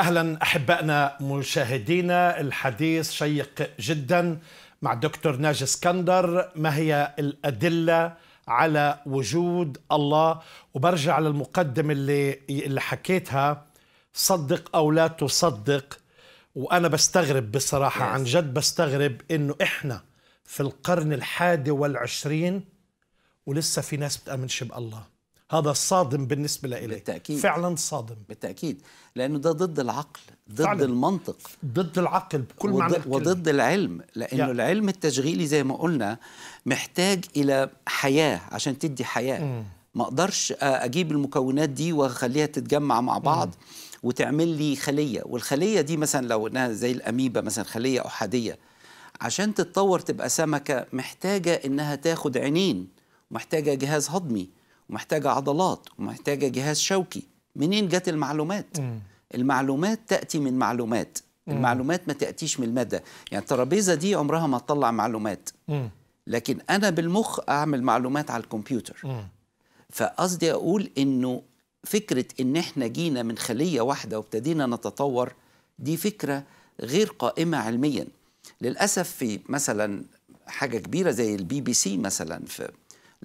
اهلا احبائنا مشاهدينا الحديث شيق جدا مع الدكتور ناجي اسكندر ما هي الادله على وجود الله وبرجع للمقدمه اللي اللي حكيتها صدق او لا تصدق وانا بستغرب بصراحه عن جد بستغرب انه احنا في القرن الحادي والعشرين ولسه في ناس بتامنش بالله هذا صادم بالنسبة لإلي بالتأكيد فعلا صادم بالتأكيد لأنه ده ضد العقل ضد فعلا. المنطق ضد العقل بكل معنى وضد, وضد العلم لأنه يعني. العلم التشغيلي زي ما قلنا محتاج إلى حياة عشان تدي حياة م. ما أقدرش أجيب المكونات دي وأخليها تتجمع مع بعض م. وتعمل لي خلية والخلية دي مثلا لو إنها زي الأميبا مثلا خلية أحادية عشان تتطور تبقى سمكة محتاجة إنها تاخد عينين محتاجة جهاز هضمي ومحتاجة عضلات ومحتاجة جهاز شوكي منين جت المعلومات؟ مم. المعلومات تأتي من معلومات مم. المعلومات ما تأتيش من المادة يعني الترابيزة دي عمرها ما تطلع معلومات مم. لكن أنا بالمخ أعمل معلومات على الكمبيوتر فقصدي أقول إنه فكرة إن إحنا جينا من خلية واحدة وابتدينا نتطور دي فكرة غير قائمة علميا للأسف في مثلا حاجة كبيرة زي البي بي سي مثلا في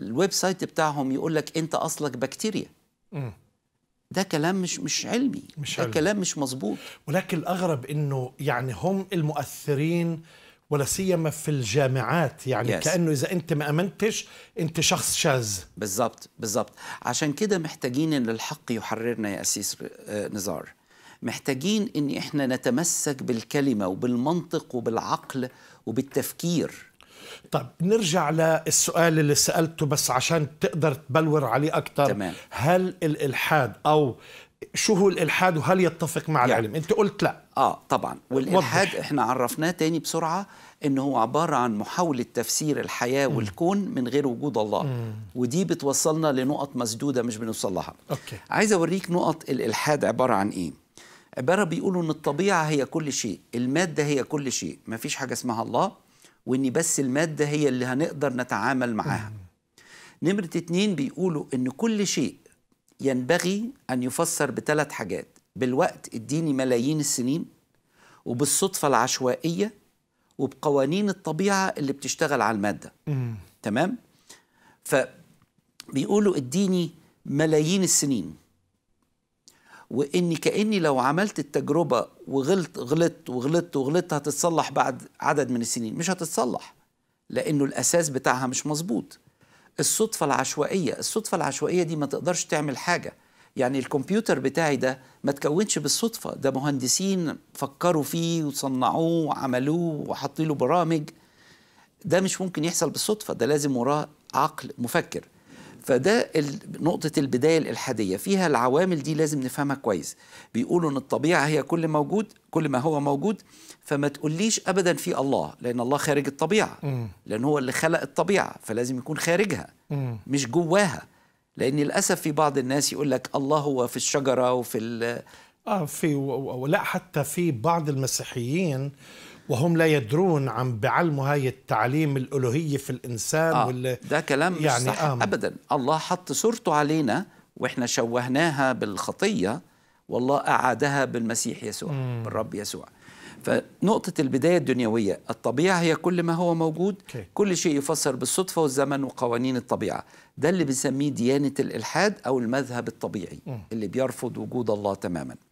الويب سايت بتاعهم يقول لك انت اصلك بكتيريا ده كلام مش مش علمي مش ده علمي. كلام مش مظبوط ولكن الاغرب انه يعني هم المؤثرين ولا سيما في الجامعات يعني yes. كانه اذا انت ما امنتش انت شخص شاذ بالظبط بالظبط عشان كده محتاجين ان الحق يحررنا يا اسيس آه، نزار محتاجين ان احنا نتمسك بالكلمه وبالمنطق وبالعقل وبالتفكير طب نرجع للسؤال اللي سألته بس عشان تقدر تبلور عليه أكثر تمام. هل الإلحاد أو شو هو الإلحاد وهل يتفق مع يعني. العلم أنت قلت لا آه طبعا والإلحاد وضح. إحنا عرفناه تاني بسرعة إنه هو عبارة عن محاولة تفسير الحياة م. والكون من غير وجود الله م. ودي بتوصلنا لنقط مسدودة مش بنوصلها أوكي. عايز أوريك نقط الإلحاد عبارة عن إيه عبارة بيقولوا أن الطبيعة هي كل شيء المادة هي كل شيء ما فيش حاجة اسمها الله وان بس الماده هي اللي هنقدر نتعامل معاها نمره اتنين بيقولوا ان كل شيء ينبغي ان يفسر بثلاث حاجات بالوقت اديني ملايين السنين وبالصدفه العشوائيه وبقوانين الطبيعه اللي بتشتغل على الماده تمام فبيقولوا اديني ملايين السنين واني كاني لو عملت التجربه وغلط غلطت وغلطت وغلطت هتتصلح بعد عدد من السنين مش هتتصلح لانه الاساس بتاعها مش مظبوط الصدفه العشوائيه الصدفه العشوائيه دي ما تقدرش تعمل حاجه يعني الكمبيوتر بتاعي ده ما تكونش بالصدفه ده مهندسين فكروا فيه وصنعوه وعملوه وحطوا له برامج ده مش ممكن يحصل بالصدفه ده لازم وراه عقل مفكر فده نقطة البداية الإلحادية فيها العوامل دي لازم نفهمها كويس بيقولوا إن الطبيعة هي كل موجود كل ما هو موجود فما تقوليش أبدا في الله لأن الله خارج الطبيعة لأن هو اللي خلق الطبيعة فلازم يكون خارجها مش جواها لأن للأسف في بعض الناس يقول لك الله هو في الشجرة وفي ال آه في ولا حتى في بعض المسيحيين وهم لا يدرون عم بعلموا هاي التعليم الالوهيه في الانسان آه وال... ده كلام مش يعني صح آم. ابدا الله حط صورته علينا واحنا شوهناها بالخطيه والله اعادها بالمسيح يسوع مم. بالرب يسوع فنقطة البداية الدنيوية الطبيعة هي كل ما هو موجود كي. كل شيء يفسر بالصدفة والزمن وقوانين الطبيعة ده اللي بنسميه ديانة الإلحاد أو المذهب الطبيعي مم. اللي بيرفض وجود الله تماما